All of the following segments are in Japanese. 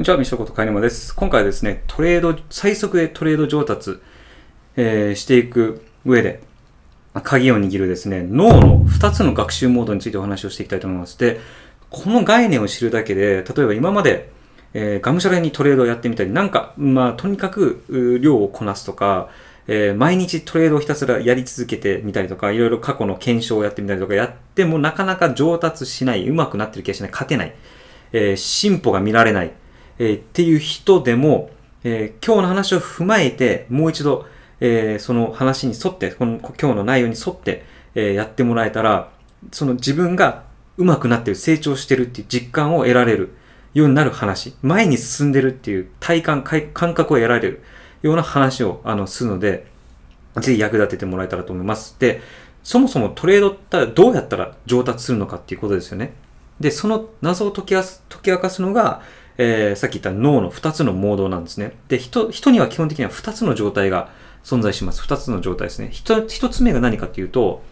こんにちは、ことかまです。今回はですね、トレード、最速でトレード上達、えー、していく上で、鍵を握るですね、脳の2つの学習モードについてお話をしていきたいと思います。で、この概念を知るだけで、例えば今まで、えー、がむしゃらにトレードをやってみたり、なんか、まあ、とにかく量をこなすとか、えー、毎日トレードをひたすらやり続けてみたりとか、いろいろ過去の検証をやってみたりとか、やってもなかなか上達しない、上手くなってる気がしない、勝てない、えー、進歩が見られない、えっていう人でも、え今日の話を踏まえて、もう一度、えその話に沿って、この今日の内容に沿って、えやってもらえたら、その自分が上手くなってる、成長してるっていう実感を得られるようになる話、前に進んでるっていう体感、感覚を得られるような話をあのするので、ぜひ役立ててもらえたらと思います。で、そもそもトレードってどうやったら上達するのかっていうことですよね。で、その謎を解き明かすのが、えー、さっき言った脳の2つのモードなんですね。で、人、人には基本的には2つの状態が存在します。2つの状態ですね。1, 1つ目が何かっていうと、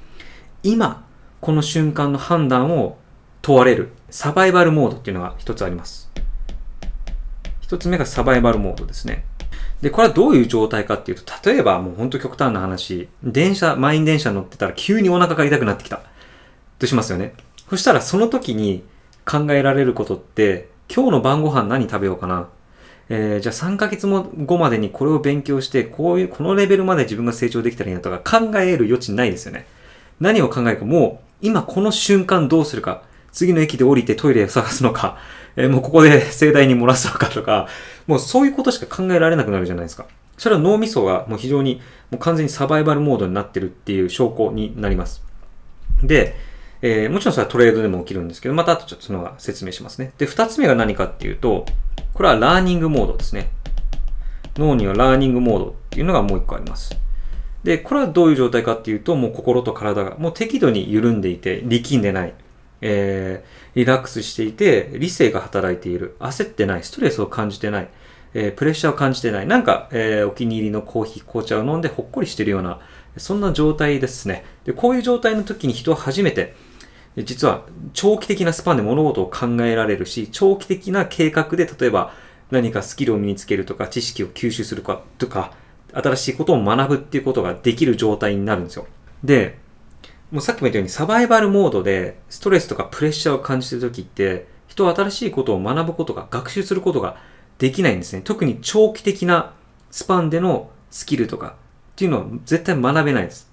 今、この瞬間の判断を問われる、サバイバルモードっていうのが1つあります。1つ目がサバイバルモードですね。で、これはどういう状態かっていうと、例えばもう本当極端な話、電車、満員電車乗ってたら急にお腹が痛くなってきた。としますよね。そしたらその時に考えられることって、今日の晩ご飯何食べようかな。えー、じゃあ3ヶ月も後までにこれを勉強して、こういう、このレベルまで自分が成長できたらいいなとか考える余地ないですよね。何を考えるか、もう今この瞬間どうするか、次の駅で降りてトイレを探すのか、えー、もうここで盛大に漏らすのかとか、もうそういうことしか考えられなくなるじゃないですか。それは脳みそがもう非常にもう完全にサバイバルモードになってるっていう証拠になります。で、えー、もちろんそれはトレードでも起きるんですけど、また後ちょっとその説明しますね。で、二つ目が何かっていうと、これはラーニングモードですね。脳にはラーニングモードっていうのがもう一個あります。で、これはどういう状態かっていうと、もう心と体がもう適度に緩んでいて、力んでない。えー、リラックスしていて、理性が働いている。焦ってない。ストレスを感じてない。えー、プレッシャーを感じてない。なんか、えー、お気に入りのコーヒー、紅茶を飲んでほっこりしてるような、そんな状態ですね。で、こういう状態の時に人は初めて、実は長期的なスパンで物事を考えられるし、長期的な計画で例えば何かスキルを身につけるとか、知識を吸収するかとか、新しいことを学ぶっていうことができる状態になるんですよ。で、もうさっきも言ったようにサバイバルモードでストレスとかプレッシャーを感じてる時って、人は新しいことを学ぶことが、学習することができないんですね。特に長期的なスパンでのスキルとかっていうのは絶対学べないです。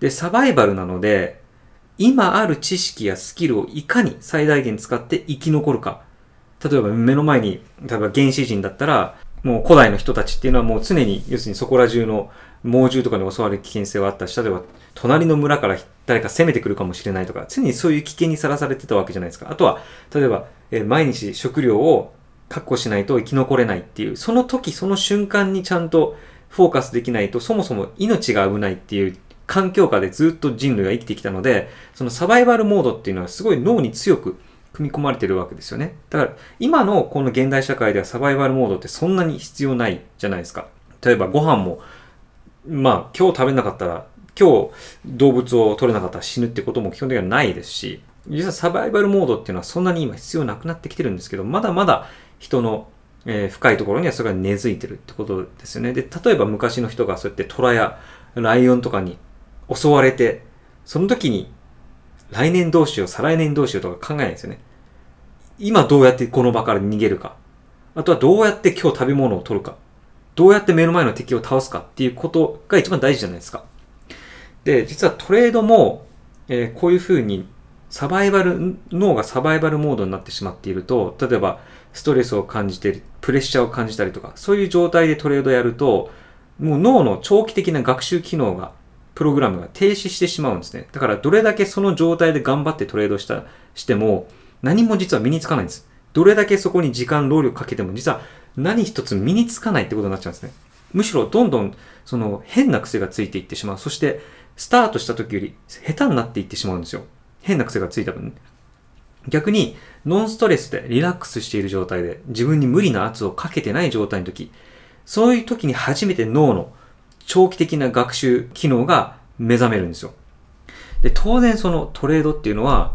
で、サバイバルなので、今ある知識やスキルをいかに最大限使って生き残るか。例えば目の前に、例えば原始人だったら、もう古代の人たちっていうのはもう常に、要するにそこら中の猛獣とかに襲われる危険性はあったし、例えば隣の村から誰か攻めてくるかもしれないとか、常にそういう危険にさらされてたわけじゃないですか。あとは、例えば、え毎日食料を確保しないと生き残れないっていう、その時その瞬間にちゃんとフォーカスできないと、そもそも命が危ないっていう環境下でずっと人類が生きてきたので、そのサバイバルモードっていうのはすごい脳に強く組み込まれてるわけですよね。だから今のこの現代社会ではサバイバルモードってそんなに必要ないじゃないですか。例えばご飯も、まあ今日食べなかったら、今日動物を取れなかったら死ぬってことも基本的にはないですし、実はサバイバルモードっていうのはそんなに今必要なくなってきてるんですけど、まだまだ人のえ深いところにはそれが根付いてるってことですよね。で、例えば昔の人がそうやって虎やライオンとかに襲われて、その時に来年どうしよう、再来年どうしようとか考えないですよね。今どうやってこの場から逃げるか。あとはどうやって今日食べ物を取るか。どうやって目の前の敵を倒すかっていうことが一番大事じゃないですか。で、実はトレードも、えー、こういうふうにサバイバル、脳がサバイバルモードになってしまっていると、例えばストレスを感じてる、プレッシャーを感じたりとか、そういう状態でトレードやると、もう脳の長期的な学習機能がプログラムが停止してしまうんですね。だからどれだけその状態で頑張ってトレードした、しても何も実は身につかないんです。どれだけそこに時間、労力かけても実は何一つ身につかないってことになっちゃうんですね。むしろどんどんその変な癖がついていってしまう。そしてスタートした時より下手になっていってしまうんですよ。変な癖がついた分、ね。逆にノンストレスでリラックスしている状態で自分に無理な圧をかけてない状態の時、そういう時に初めて脳の長期的な学習機能が目覚めるんですよ。で、当然そのトレードっていうのは、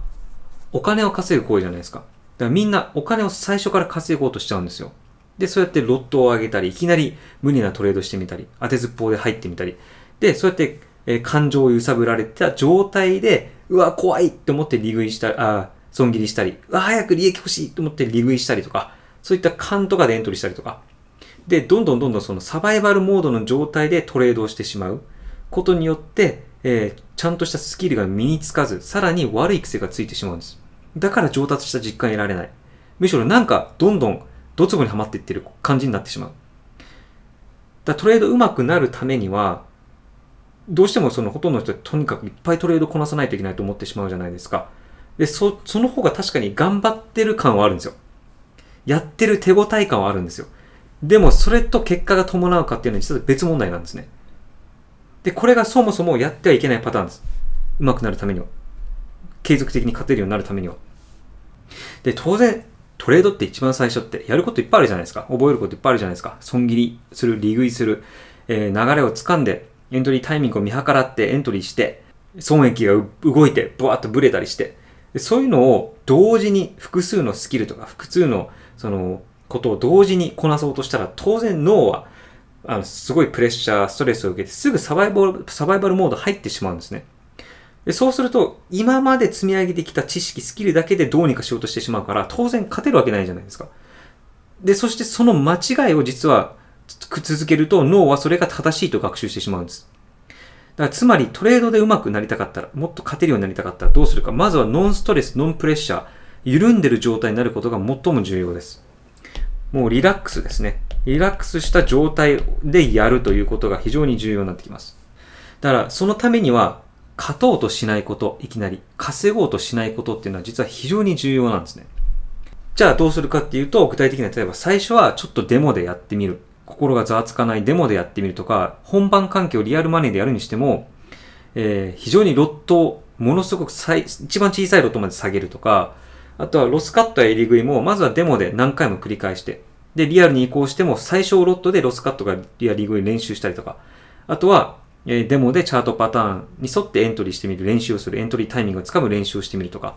お金を稼ぐ行為じゃないですか。だからみんなお金を最初から稼ごうとしちゃうんですよ。で、そうやってロットを上げたり、いきなり無理なトレードしてみたり、当てずっぽうで入ってみたり。で、そうやって、え感情を揺さぶられた状態で、うわ、怖いって思って利食いしたり、あ損切りしたり、うわ、早く利益欲しいって思って利食いしたりとか、そういった勘とかでエントリーしたりとか、で、どんどんどんどんそのサバイバルモードの状態でトレードをしてしまうことによって、えー、ちゃんとしたスキルが身につかず、さらに悪い癖がついてしまうんです。だから上達した実感得られない。むしろなんかどんどんドツボにはまっていってる感じになってしまう。だトレード上手くなるためには、どうしてもそのほとんどの人とにかくいっぱいトレードこなさないといけないと思ってしまうじゃないですか。で、そ、その方が確かに頑張ってる感はあるんですよ。やってる手応え感はあるんですよ。でもそれと結果が伴うかっていうのは実は別問題なんですね。で、これがそもそもやってはいけないパターンです。うまくなるためには。継続的に勝てるようになるためには。で、当然、トレードって一番最初ってやることいっぱいあるじゃないですか。覚えることいっぱいあるじゃないですか。損切りする、利食いする、えー、流れを掴んで、エントリータイミングを見計らってエントリーして、損益が動いて、ブワーッとブレたりして。そういうのを同時に複数のスキルとか複数のそのことを同時にこなそうとしたら、当然脳は、あの、すごいプレッシャー、ストレスを受けて、すぐサバイバル、サバイバルモード入ってしまうんですね。でそうすると、今まで積み上げてきた知識、スキルだけでどうにかしようとしてしまうから、当然勝てるわけないじゃないですか。で、そしてその間違いを実は続けると脳はそれが正しいと学習してしまうんです。だからつまりトレードでうまくなりたかったら、もっと勝てるようになりたかったらどうするか。まずはノンストレス、ノンプレッシャー、緩んでる状態になることが最も重要です。もうリラックスですね。リラックスした状態でやるということが非常に重要になってきます。だから、そのためには、勝とうとしないこと、いきなり、稼ごうとしないことっていうのは実は非常に重要なんですね。じゃあどうするかっていうと、具体的には例えば最初はちょっとデモでやってみる。心がざわつかないデモでやってみるとか、本番環境リアルマネーでやるにしても、えー、非常にロットをものすごく一番小さいロットまで下げるとか、あとはロスカットや入り食いも、まずはデモで何回も繰り返して、で、リアルに移行しても最小ロットでロスカットがリアリーグに練習したりとか、あとは、えデモでチャートパターンに沿ってエントリーしてみる練習をする、エントリータイミングをつかむ練習をしてみるとか、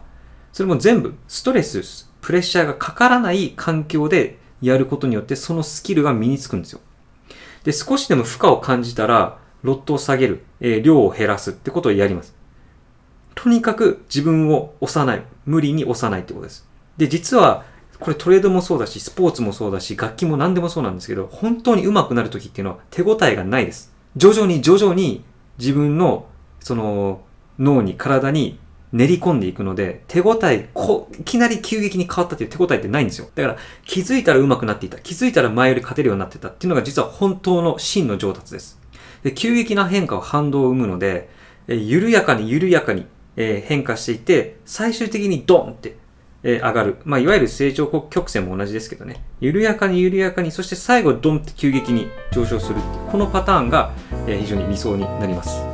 それも全部ストレス、プレッシャーがかからない環境でやることによってそのスキルが身につくんですよ。で、少しでも負荷を感じたら、ロットを下げる、え量を減らすってことをやります。とにかく自分を押さない。無理に押さないってことです。で、実は、これトレードもそうだし、スポーツもそうだし、楽器も何でもそうなんですけど、本当に上手くなる時っていうのは手応えがないです。徐々に徐々に自分の、その、脳に、体に練り込んでいくので、手応えこ、いきなり急激に変わったっていう手応えってないんですよ。だから気づいたら上手くなっていた。気づいたら前より勝てるようになってたっていうのが実は本当の真の上達です。で、急激な変化は反動を生むので、緩やかに緩やかにえー、変化していて、最終的にドンって、えー、上がる。まあ、いわゆる成長曲線も同じですけどね。緩やかに緩やかに、そして最後ドンって急激に上昇する。このパターンが、えー、非常に理想になります。